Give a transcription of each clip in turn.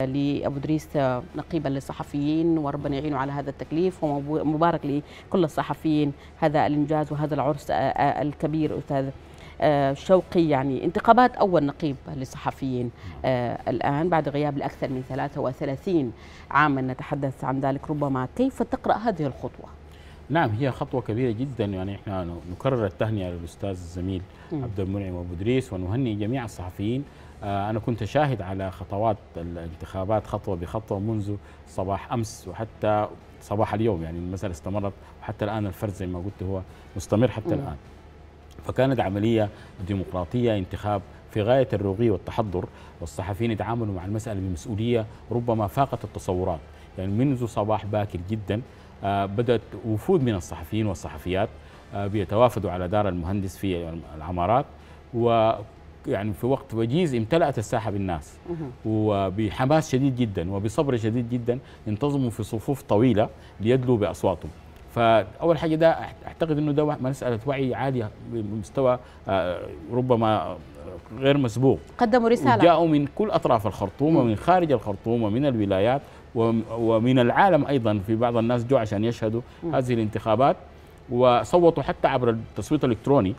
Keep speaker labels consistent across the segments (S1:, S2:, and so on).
S1: لأبو دريس نقيبا للصحفيين وربنا يعينه على هذا التكليف ومبارك لكل الصحفيين هذا الإنجاز وهذا العرس الكبير أستاذ آه، شوقي يعني انتخابات أول نقيب للصحفيين آه، الآن بعد غياب لأكثر من 33 عاما نتحدث عن ذلك ربما كيف تقرأ هذه الخطوة؟
S2: نعم هي خطوة كبيرة جدا يعني احنا نكرر التهنئة للأستاذ الزميل عبد المنعم أبو إدريس ونهني جميع الصحفيين آه، أنا كنت شاهد على خطوات الانتخابات خطوة بخطوة منذ صباح أمس وحتى صباح اليوم يعني المسألة استمرت وحتى الآن الفرز زي ما قلت هو مستمر حتى م. الآن فكانت عملية ديمقراطية انتخاب في غاية الرغي والتحضر والصحفيين يتعاملوا مع المسألة بمسؤولية ربما فاقت التصورات يعني منذ صباح باكر جدا آه، بدأت وفود من الصحفيين والصحفيات آه، بيتوافدوا على دار المهندس في العمارات و يعني في وقت وجيز امتلأت الساحة بالناس وبحماس شديد جدا وبصبر شديد جدا انتظموا في صفوف طويلة ليدلوا بأصواتهم فاول حاجه ده اعتقد انه ده مساله وعي عاليه بمستوى آه، ربما غير مسبوق قدموا رساله جاءوا من كل اطراف الخرطوم ومن خارج الخرطوم ومن الولايات ومن العالم ايضا في بعض الناس جو عشان يشهدوا هذه الانتخابات وصوتوا حتى عبر التصويت الالكتروني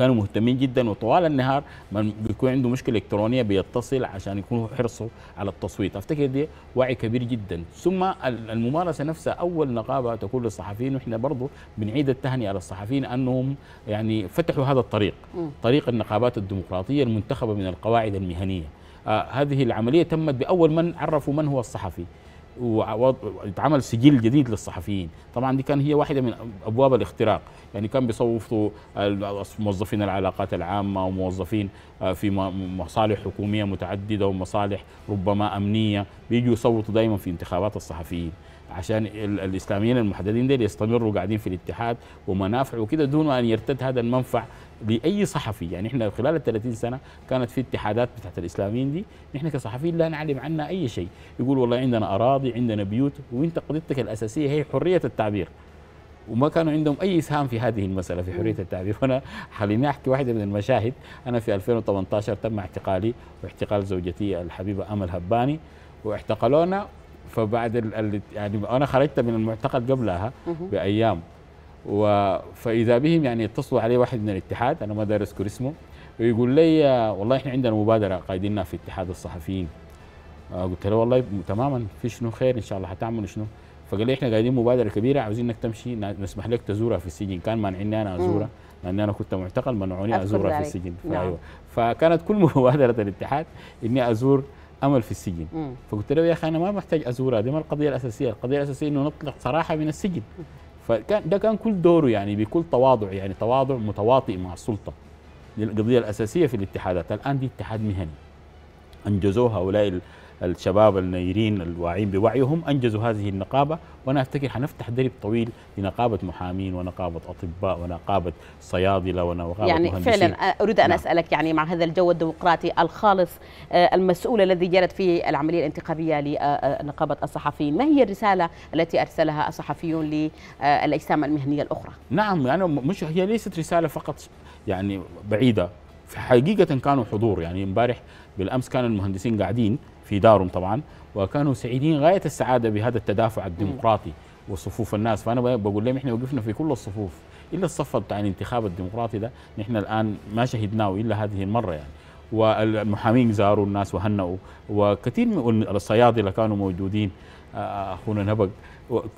S2: كانوا مهتمين جدا وطوال النهار من بيكون عنده مشكله الكترونيه بيتصل عشان يكون حرصه على التصويت افتكر دي وعي كبير جدا ثم الممارسه نفسها اول نقابه تقول للصحفيين واحنا برضه بنعيد التهنئه على الصحفيين انهم يعني فتحوا هذا الطريق طريق النقابات الديمقراطيه المنتخبه من القواعد المهنيه آه هذه العمليه تمت باول من عرفوا من هو الصحفي واتعمل سجل جديد للصحفيين طبعا دي كان هي واحده من ابواب الاختراق يعني كان بيصوفوا موظفين العلاقات العامه وموظفين آه، في مصالح حكوميه متعدده ومصالح ربما امنيه بيجوا يصوتوا دائما في انتخابات الصحفيين عشان الاسلاميين المحددين دي يستمروا قاعدين في الاتحاد ومنافع وكده دون ان يرتد هذا المنفع لاي صحفي يعني احنا خلال ال 30 سنه كانت في اتحادات بتاعت الاسلاميين دي نحن كصحفيين لا نعلم عنها اي شيء يقول والله عندنا اراضي عندنا بيوت وانت قضيتك الاساسيه هي حريه التعبير وما كانوا عندهم اي اسهام في هذه المساله في حريه التعبير وانا خليني احكي واحده من المشاهد انا في 2018 تم اعتقالي واعتقال زوجتي الحبيبه امل هباني واعتقلونا فبعد ال... يعني انا خرجت من المعتقل قبلها بايام و فاذا بهم يعني يتصلوا علي واحد من الاتحاد انا ما داير اذكر اسمه ويقول لي والله احنا عندنا مبادره قايدينها في اتحاد الصحفيين آه، قلت له والله تماما في شنو خير ان شاء الله حتعملوا شنو فقال لي احنا قاعدين مبادره كبيره عاوزينك تمشي نسمح لك تزورها في السجن كان مانعني انا ازورها لان انا كنت معتقل منعوني ازورها في السجن نعم. فكانت كل مبادره الاتحاد اني ازور امل في السجن مم. فقلت له يا اخي انا ما محتاج ازورها دي ما القضيه الاساسيه القضيه الاساسيه انه نطلق صراحه من السجن فكان ده كان كل دوره يعني بكل تواضع يعني تواضع متواطئ مع السلطه القضيه الاساسيه في الاتحادات الان دي اتحاد مهني انجزوه هؤلاء الشباب النيرين الواعين بوعيهم انجزوا هذه النقابه وانا افتكر حنفتح درب طويل لنقابه محامين ونقابه اطباء ونقابه صيادله ونقابه يعني مهندسين. فعلا آه،
S1: اريد ان نعم. اسالك يعني مع هذا الجو الديمقراطي الخالص آه، المسؤول الذي جرت فيه العمليه الانتخابيه لنقابه الصحفيين، ما هي الرساله التي ارسلها الصحفيون للاجسام المهنيه الاخرى؟
S2: نعم يعني مش هي ليست رساله فقط يعني بعيده حقيقه كانوا حضور يعني امبارح بالامس كان المهندسين قاعدين في دارهم طبعا وكانوا سعيدين غايه السعاده بهذا التدافع الديمقراطي وصفوف الناس فانا بقول لهم احنا وقفنا في كل الصفوف الا الصف بتاع الانتخاب الديمقراطي ده نحن الان ما شهدناه الا هذه المره يعني والمحامين زاروا الناس وهنأوا وكثير من الصيادله كانوا موجودين آه، آه، اخونا نبق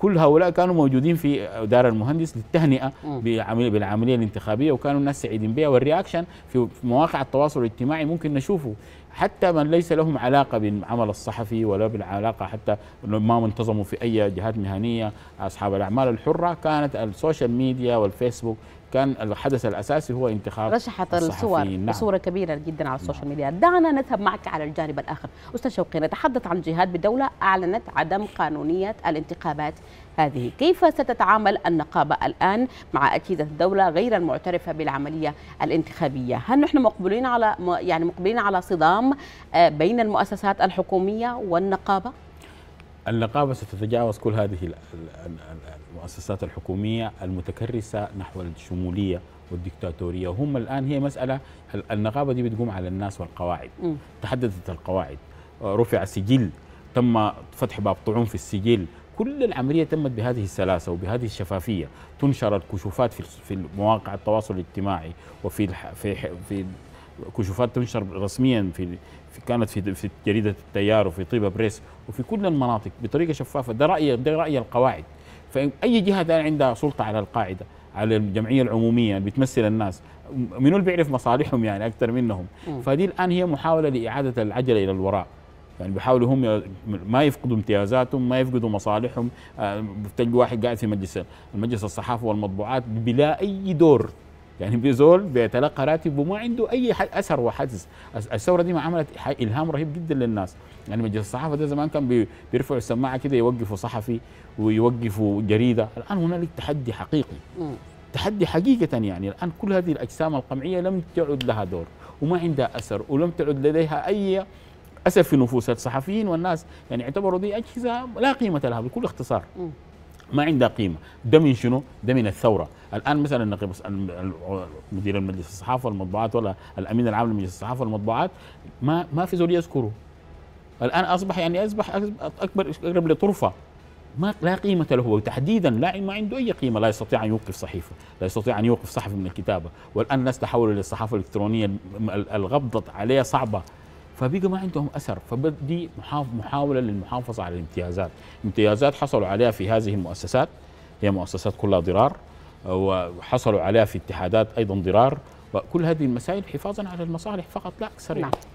S2: كل هؤلاء كانوا موجودين في دار المهندس للتهنئه بعمل بالعمليه الانتخابيه وكانوا الناس سعيدين بها والرياكشن في مواقع التواصل الاجتماعي ممكن نشوفه حتى من ليس لهم علاقه بالعمل الصحفي ولا بالعلاقه حتى ما انتظموا في اي جهات مهنيه اصحاب الاعمال الحره كانت السوشيال ميديا والفيسبوك كان الحدث الاساسي هو انتخاب رشحت الصور نعم. بصوره
S1: كبيره جدا على السوشيال نعم. ميديا دعنا نذهب معك على الجانب الاخر استاذ شوقي نتحدث عن جهات بدوله اعلنت عدم عدم قانونية الانتخابات هذه كيف ستتعامل النقابة الآن مع أجهزة الدولة غير المعترفة بالعملية الانتخابية هل نحن مقبلين على يعني مقبلين على صدام آه، بين المؤسسات الحكومية والنقابة؟
S2: النقابة ستتجاوز كل هذه المؤسسات الحكومية المتكرسة نحو الشمولية والدكتاتورية هم الآن هي مسألة النقابة دي بتقوم على الناس والقواعد تحددت تحدثت القواعد رفع سجل تم فتح باب طعون في السجل كل العملية تمت بهذه السلاسة وبهذه الشفافية تنشر الكشوفات في مواقع التواصل الاجتماعي وفي في في كشوفات تنشر رسميا في, في كانت في في جريدة التيار وفي طيبة بريس وفي كل المناطق بطريقة شفافة ده رأي ده رأي القواعد فأي جهة عندها سلطة على القاعدة على الجمعية العمومية اللي بتمثل الناس منو اللي بيعرف مصالحهم يعني أكثر منهم فهذه الآن هي محاولة لإعادة العجلة إلى الوراء يعني بيحاولوا هم ما يفقدوا امتيازاتهم ما يفقدوا مصالحهم آه، بتلقى واحد قاعد في مجلس المجلس الصحافه والمطبوعات بلا اي دور يعني بيزول بيتلقى راتب وما عنده اي اثر وحدث الثوره دي ما عملت الهام رهيب جدا للناس يعني مجلس الصحافه ده زمان كان بيرفعوا السماعه كده يوقفوا صحفي ويوقفوا جريده الان هنالك تحدي حقيقي تحدي حقيقه يعني الان كل هذه الاجسام القمعيه لم تعد لها دور وما عندها اثر ولم تعد لديها اي اسف في نفوس الصحفيين والناس يعني اعتبروا دي اجهزه لا قيمه لها بكل اختصار ما عندها قيمه ده من شنو ده من الثوره الان مثلا مدير المجلس الصحافه والمطبوعات ولا الامين العام لمجلس الصحافه والمطبوعات ما ما في زول يذكره الان اصبح يعني اصبح اكبر اقرب لطرفه ما لا قيمة له وتحديدا لا ما عنده أي قيمة لا يستطيع أن يوقف صحيفة لا يستطيع أن يوقف صحفي من الكتابة والآن الناس تحولوا للصحافة الإلكترونية الغبضة عليها صعبة فبقى ما عندهم اثر فبدي محاوله للمحافظه على الامتيازات، امتيازات حصلوا عليها في هذه المؤسسات هي مؤسسات كلها ضرار وحصلوا عليها في اتحادات ايضا ضرار وكل هذه المسائل حفاظا على المصالح فقط لا اكثر نعم.